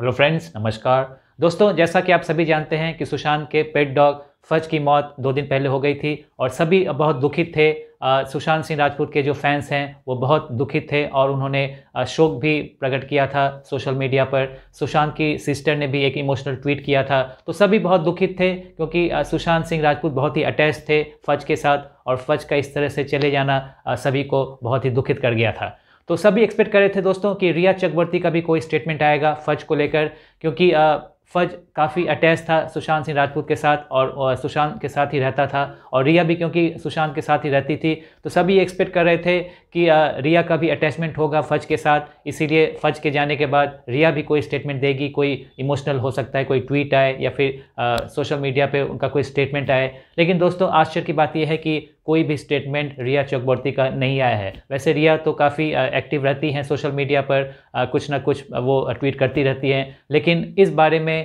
hello friends नमस्कार दोस्तों जैसा कि आप सभी जानते हैं कि सुशांत के पेट डॉग फज की मौत दो दिन पहले हो गई थी और सभी बहुत दुखित थे सुशांत सिंह राजपूत के जो फैंस हैं वो बहुत दुखित थे और उन्होंने शोक भी प्रकट किया था सोशल मीडिया पर सुशांत की सिस्टर ने भी एक इमोशनल ट्वीट किया था तो सभी बहुत दुखित थे क्योंकि सुशांत सिंह राजपूत बहुत ही अटैच थे फज के साथ और फज का इस तरह से चले जाना सभी को बहुत ही दुखित कर गया था तो सभी एक्सपेक्ट कर रहे थे दोस्तों कि रिया चक्रवर्ती का भी कोई स्टेटमेंट आएगा फज को लेकर क्योंकि फज काफ़ी अटैच था सुशांत सिंह राजपूत के साथ और सुशांत के साथ ही रहता था और रिया भी क्योंकि सुशांत के साथ ही रहती थी तो सभी एक्सपेक्ट कर रहे थे कि रिया का भी अटैचमेंट होगा फज के साथ इसीलिए फज के जाने के बाद रिया भी कोई स्टेटमेंट देगी कोई इमोशनल हो सकता है कोई ट्वीट आए या फिर सोशल मीडिया पर उनका कोई स्टेटमेंट आए लेकिन दोस्तों आश्चर्य की बात यह है कि कोई भी स्टेटमेंट रिया चक्रवर्ती का नहीं आया है वैसे रिया तो काफ़ी एक्टिव रहती हैं सोशल मीडिया पर कुछ ना कुछ वो ट्वीट करती रहती हैं लेकिन इस बारे में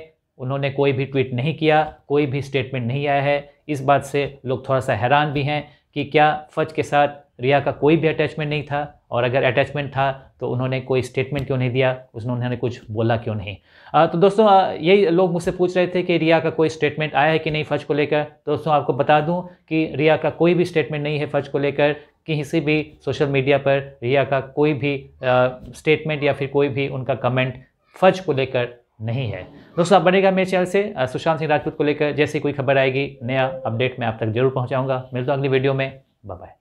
उन्होंने कोई भी ट्वीट नहीं किया कोई भी स्टेटमेंट नहीं आया है इस बात से लोग थोड़ा सा हैरान भी हैं कि क्या फज के साथ रिया का कोई भी अटैचमेंट नहीं था और अगर अटैचमेंट था तो उन्होंने कोई स्टेटमेंट क्यों नहीं दिया उसने उन्होंने कुछ बोला क्यों नहीं आ, तो दोस्तों यही लोग मुझसे पूछ रहे थे कि रिया का कोई स्टेटमेंट आया है कि नहीं फर्ज को लेकर तो दोस्तों आपको बता दूं कि रिया का कोई भी स्टेटमेंट नहीं है फर्ज को लेकर किसी भी सोशल मीडिया पर रिया का कोई भी स्टेटमेंट या फिर कोई भी उनका कमेंट फर्ज को लेकर नहीं है दोस्तों आप बनेगा मेरे चैनल से सुशांत सिंह राजपूत को लेकर जैसी कोई खबर आएगी नया अपडेट मैं आप तक जरूर पहुँचाऊँगा मिलता हूँ अगली वीडियो में बाय